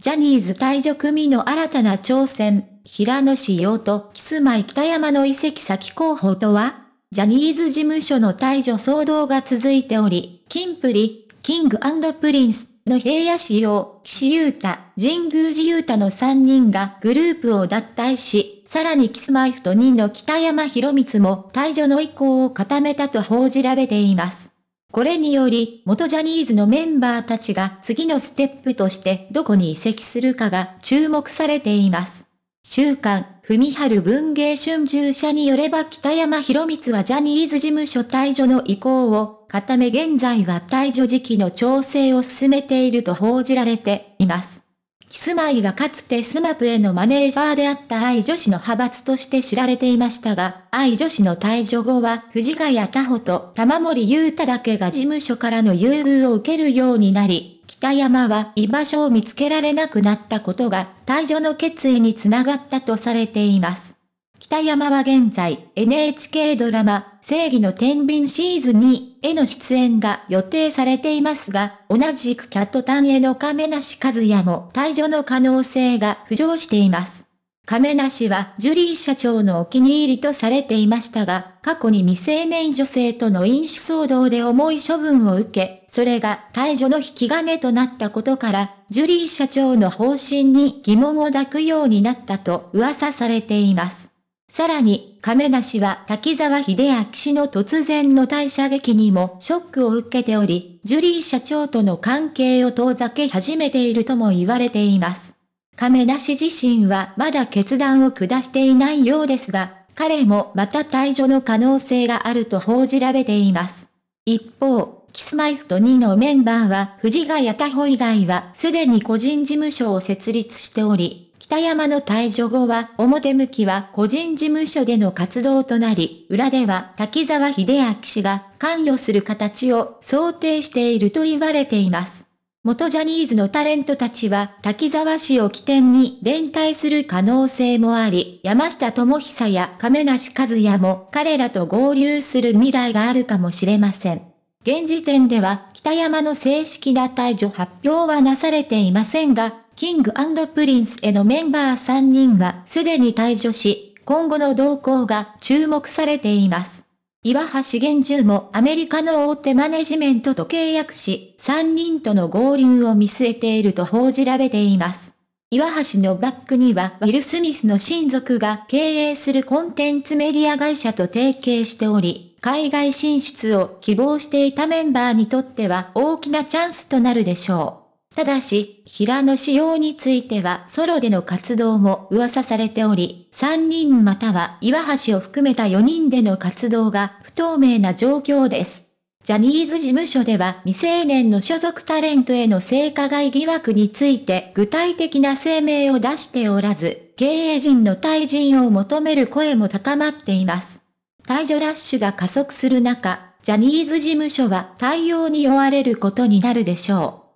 ジャニーズ退場組の新たな挑戦、平野紫耀とキスマイ北山の移籍先候補とは、ジャニーズ事務所の退場騒動が続いており、キンプリ、キングプリンスの平野紫耀、岸優太、神宮寺優太の3人がグループを脱退し、さらにキスマイフと2の北山博光も退場の意向を固めたと報じられています。これにより、元ジャニーズのメンバーたちが次のステップとしてどこに移籍するかが注目されています。週刊、文春文芸春秋社によれば北山博光はジャニーズ事務所退場の意向を固め現在は退場時期の調整を進めていると報じられています。キスマイはかつてスマップへのマネージャーであった愛女子の派閥として知られていましたが、愛女子の退場後は藤ヶ谷太穂と玉森裕太だけが事務所からの優遇を受けるようになり、北山は居場所を見つけられなくなったことが退場の決意につながったとされています。北山は現在 NHK ドラマ正義の天秤シーズン2への出演が予定されていますが、同じくキャットタンへの亀梨和也も退場の可能性が浮上しています。亀梨はジュリー社長のお気に入りとされていましたが、過去に未成年女性との飲酒騒動で重い処分を受け、それが退場の引き金となったことから、ジュリー社長の方針に疑問を抱くようになったと噂されています。さらに、亀梨は滝沢秀明氏の突然の退社劇にもショックを受けており、ジュリー社長との関係を遠ざけ始めているとも言われています。亀梨自身はまだ決断を下していないようですが、彼もまた退場の可能性があると報じられています。一方、キスマイフト2のメンバーは藤ヶ谷太保以外はすでに個人事務所を設立しており、北山の退場後は表向きは個人事務所での活動となり、裏では滝沢秀明氏が関与する形を想定していると言われています。元ジャニーズのタレントたちは滝沢氏を起点に連帯する可能性もあり、山下智久や亀梨和也も彼らと合流する未来があるかもしれません。現時点では北山の正式な退場発表はなされていませんが、キングプリンスへのメンバー3人はすでに退場し、今後の動向が注目されています。岩橋玄十もアメリカの大手マネジメントと契約し、3人との合流を見据えていると報じられています。岩橋のバックにはウィル・スミスの親族が経営するコンテンツメディア会社と提携しており、海外進出を希望していたメンバーにとっては大きなチャンスとなるでしょう。ただし、平野仕様についてはソロでの活動も噂されており、3人または岩橋を含めた4人での活動が不透明な状況です。ジャニーズ事務所では未成年の所属タレントへの性加害疑惑について具体的な声明を出しておらず、経営陣の退陣を求める声も高まっています。退場ラッシュが加速する中、ジャニーズ事務所は対応に追われることになるでしょう。